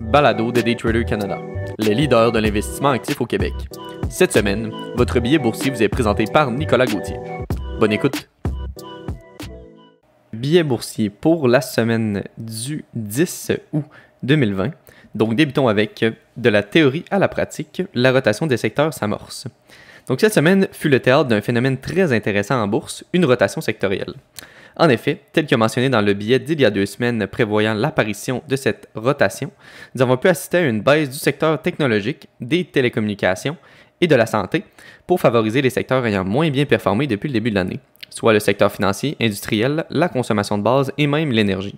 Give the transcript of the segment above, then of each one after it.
Balado de Daytrader Canada, les leaders de l'investissement actif au Québec. Cette semaine, votre billet boursier vous est présenté par Nicolas Gauthier. Bonne écoute! Billet boursier pour la semaine du 10 août 2020. Donc débutons avec de la théorie à la pratique, la rotation des secteurs s'amorce. Donc cette semaine fut le théâtre d'un phénomène très intéressant en bourse, une rotation sectorielle. En effet, tel que mentionné dans le billet d'il y a deux semaines prévoyant l'apparition de cette rotation, nous avons pu assister à une baisse du secteur technologique, des télécommunications et de la santé pour favoriser les secteurs ayant moins bien performé depuis le début de l'année, soit le secteur financier, industriel, la consommation de base et même l'énergie.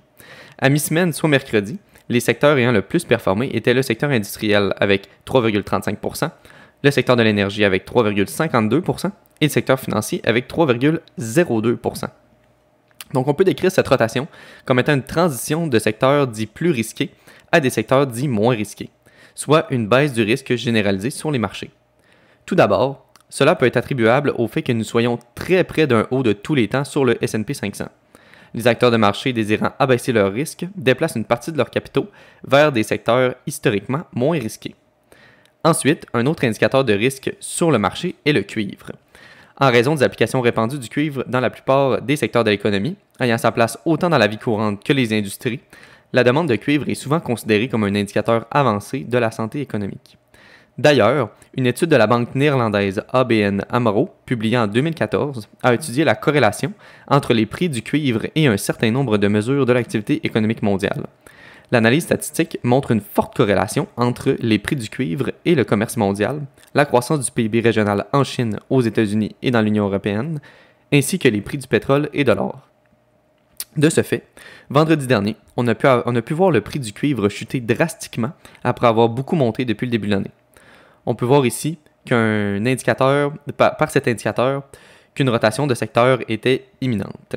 À mi-semaine, soit mercredi, les secteurs ayant le plus performé étaient le secteur industriel avec 3,35 le secteur de l'énergie avec 3,52 et le secteur financier avec 3,02 donc, on peut décrire cette rotation comme étant une transition de secteurs dits plus risqués à des secteurs dits moins risqués, soit une baisse du risque généralisé sur les marchés. Tout d'abord, cela peut être attribuable au fait que nous soyons très près d'un haut de tous les temps sur le SP 500. Les acteurs de marché désirant abaisser leurs risques déplacent une partie de leurs capitaux vers des secteurs historiquement moins risqués. Ensuite, un autre indicateur de risque sur le marché est le cuivre en raison des applications répandues du cuivre dans la plupart des secteurs de l'économie, ayant sa place autant dans la vie courante que les industries, la demande de cuivre est souvent considérée comme un indicateur avancé de la santé économique. D'ailleurs, une étude de la banque néerlandaise ABN Amro, publiée en 2014, a étudié la corrélation entre les prix du cuivre et un certain nombre de mesures de l'activité économique mondiale l'analyse statistique montre une forte corrélation entre les prix du cuivre et le commerce mondial, la croissance du PIB régional en Chine, aux États-Unis et dans l'Union européenne, ainsi que les prix du pétrole et de l'or. De ce fait, vendredi dernier, on a, pu, voir le prix du cuivre chuter drastiquement après avoir beaucoup monté depuis le début de l'année. On peut voir ici qu'un indicateur, par cet indicateur, qu'une rotation de secteur était imminente.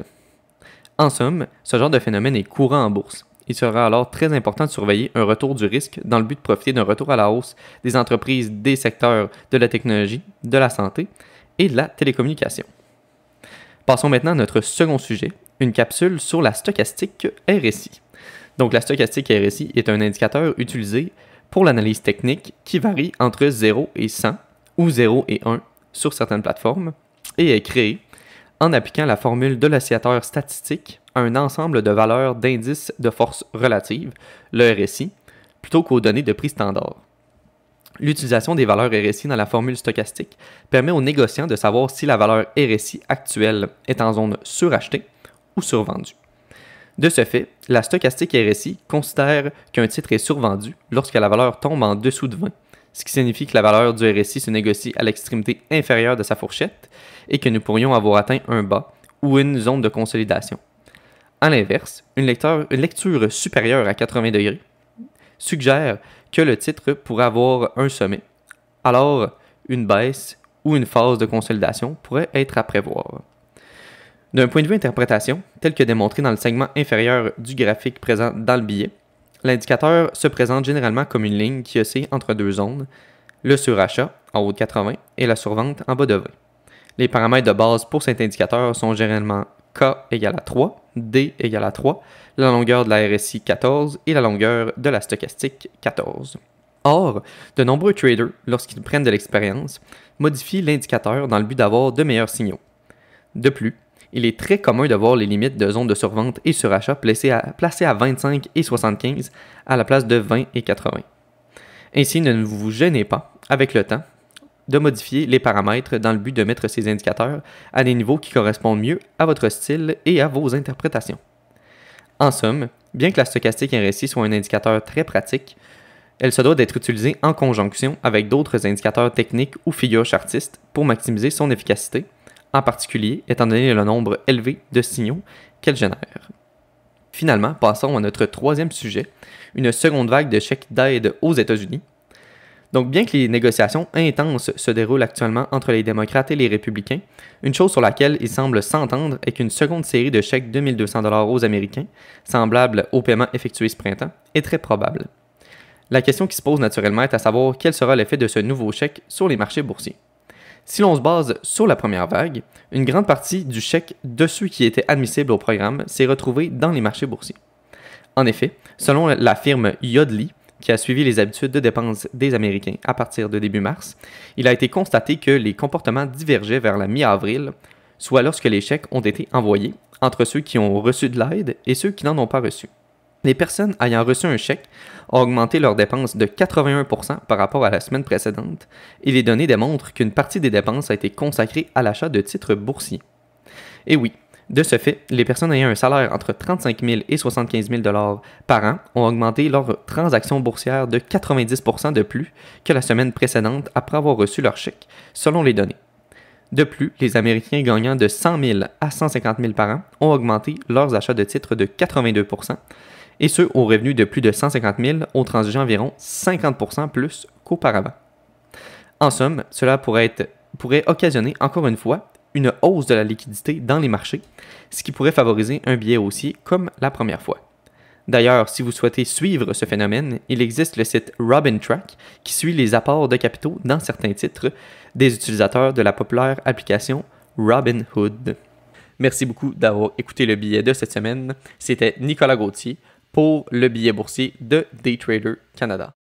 En somme, ce genre de phénomène est courant en bourse il sera alors très important de surveiller un retour du risque dans le but de profiter d'un retour à la hausse des entreprises des secteurs de la technologie, de la santé et de la télécommunication. Passons maintenant à notre second sujet, une capsule sur la stochastique RSI. Donc la stochastique RSI est un indicateur utilisé pour l'analyse technique qui varie entre 0 et 100 ou 0 et 1 sur certaines plateformes et est créé en appliquant la formule de l'oscillateur statistique à un ensemble de valeurs d'indices de force relative, le RSI, plutôt qu'aux données de prix standard. L'utilisation des valeurs RSI dans la formule stochastique permet aux négociants de savoir si la valeur RSI actuelle est en zone surachetée ou survendue. De ce fait, la stochastique RSI considère qu'un titre est survendu lorsque la valeur tombe en dessous de 20 ce qui signifie que la valeur du RSI se négocie à l'extrémité inférieure de sa fourchette et que nous pourrions avoir atteint un bas ou une zone de consolidation. À l'inverse, une, lecture supérieure à 80 degrés suggère que le titre pourrait avoir un sommet, alors une baisse ou une phase de consolidation pourrait être à prévoir. D'un point de vue interprétation, tel que démontré dans le segment inférieur du graphique présent dans le billet, L'indicateur se présente généralement comme une ligne qui oscille entre deux zones, le surachat en haut de 80 et la survente en bas de 20. Les paramètres de base pour cet indicateur sont généralement K égale à 3, D égale à 3, la longueur de la RSI 14 et la longueur de la stochastique 14. Or, de nombreux traders, lorsqu'ils prennent de l'expérience, modifient l'indicateur dans le but d'avoir de meilleurs signaux. De plus, il est très commun de voir les limites de zones de survente et surachat placées à, à 25 et 75 à la place de 20 et 80. Ainsi, ne vous gênez pas, avec le temps, de modifier les paramètres dans le but de mettre ces indicateurs à des niveaux qui correspondent mieux à votre style et à vos interprétations. En somme, bien que la stochastique RSI soit un indicateur très pratique, elle se doit d'être utilisée en conjonction avec d'autres indicateurs techniques ou figures chartistes pour maximiser son efficacité en particulier étant donné le nombre élevé de signaux qu'elle génère. Finalement, passons à notre troisième sujet, une seconde vague de chèques d'aide aux États-Unis. Donc bien que les négociations intenses se déroulent actuellement entre les démocrates et les républicains, une chose sur laquelle ils semblent s'entendre est qu'une seconde série de chèques de 2200 aux Américains, semblable au paiement effectué ce printemps, est très probable. La question qui se pose naturellement est à savoir quel sera l'effet de ce nouveau chèque sur les marchés boursiers. Si l'on se base sur la première vague, une grande partie du chèque de ceux qui étaient admissibles au programme s'est retrouvée dans les marchés boursiers. En effet, selon la firme Yodlee, qui a suivi les habitudes de dépenses des Américains à partir de début mars, il a été constaté que les comportements divergeaient vers la mi-avril, soit lorsque les chèques ont été envoyés, entre ceux qui ont reçu de l'aide et ceux qui n'en ont pas reçu. Les personnes ayant reçu un chèque ont augmenté leurs dépenses de 81% par rapport à la semaine précédente et les données démontrent qu'une partie des dépenses a été consacrée à l'achat de titres boursiers. Et oui, de ce fait, les personnes ayant un salaire entre 35 000 et 75 000 par an ont augmenté leurs transactions boursières de 90 de plus que la semaine précédente après avoir reçu leur chèque, selon les données. De plus, les Américains gagnant de 100 000 à 150 000 par an ont augmenté leurs achats de titres de 82 et ceux aux revenus de plus de 150 000 ont transigé environ 50 plus qu'auparavant. En somme, cela pourrait, occasionner encore une fois une hausse de la liquidité dans les marchés, ce qui pourrait favoriser un billet haussier comme la première fois. D'ailleurs, si vous souhaitez suivre ce phénomène, il existe le site RobinTrack qui suit les apports de capitaux dans certains titres des utilisateurs de la populaire application Robinhood. Merci beaucoup d'avoir écouté le billet de cette semaine. C'était Nicolas Gauthier pour le billet boursier de Daytrader Canada.